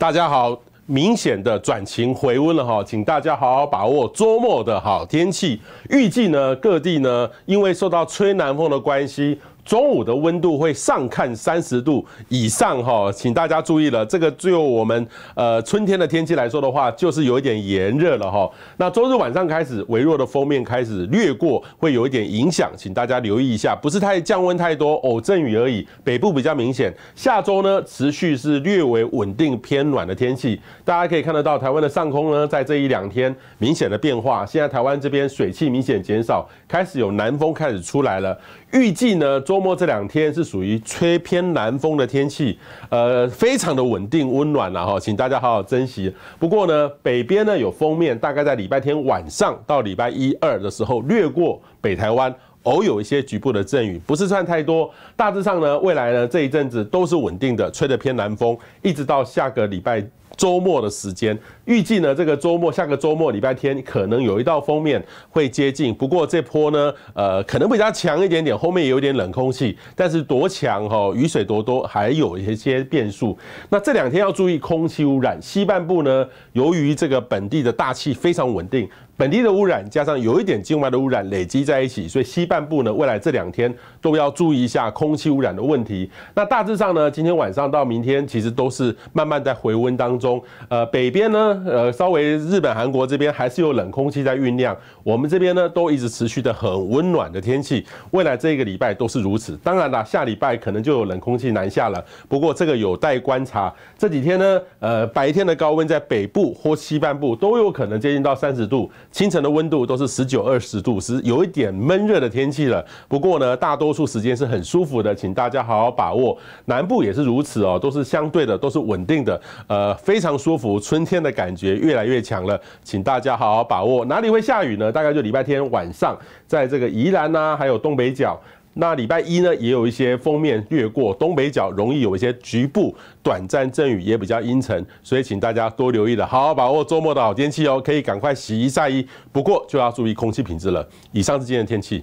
大家好，明显的转晴回温了哈，请大家好好把握周末的好天气。预计呢，各地呢，因为受到吹南风的关系。中午的温度会上看三十度以上哈，请大家注意了。这个就我们呃春天的天气来说的话，就是有一点炎热了哈。那周日晚上开始，微弱的封面开始掠过，会有一点影响，请大家留意一下，不是太降温太多，偶阵雨而已。北部比较明显。下周呢，持续是略微稳定偏暖的天气。大家可以看得到，台湾的上空呢，在这一两天明显的变化。现在台湾这边水汽明显减少，开始有南风开始出来了。预计呢。周末这两天是属于吹偏南风的天气，呃，非常的稳定温暖了哈，请大家好好珍惜。不过呢，北边呢有封面，大概在礼拜天晚上到礼拜一二的时候，掠过北台湾。偶有一些局部的阵雨，不是算太多。大致上呢，未来呢这一阵子都是稳定的，吹的偏南风，一直到下个礼拜周末的时间。预计呢这个周末，下个周末礼拜天可能有一道封面会接近，不过这波呢，呃，可能比较强一点点，后面有点冷空气，但是多强哈，雨水多多，还有一些变数。那这两天要注意空气污染。西半部呢，由于这个本地的大气非常稳定。本地的污染加上有一点境外的污染累积在一起，所以西半部呢，未来这两天都要注意一下空气污染的问题。那大致上呢，今天晚上到明天其实都是慢慢在回温当中。呃，北边呢，呃，稍微日本、韩国这边还是有冷空气在酝酿，我们这边呢都一直持续的很温暖的天气。未来这一个礼拜都是如此。当然啦，下礼拜可能就有冷空气南下了，不过这个有待观察。这几天呢，呃，白天的高温在北部或西半部都有可能接近到三十度。清晨的温度都是十九二十度，是有一点闷热的天气了。不过呢，大多数时间是很舒服的，请大家好好把握。南部也是如此哦，都是相对的，都是稳定的，呃，非常舒服，春天的感觉越来越强了，请大家好好把握。哪里会下雨呢？大概就礼拜天晚上，在这个宜兰呐，还有东北角。那礼拜一呢，也有一些封面略过东北角，容易有一些局部短暂阵雨，也比较阴沉，所以请大家多留意了，好好把握周末的好天气哦，可以赶快洗衣晒衣。不过就要注意空气品质了。以上是今天的天气。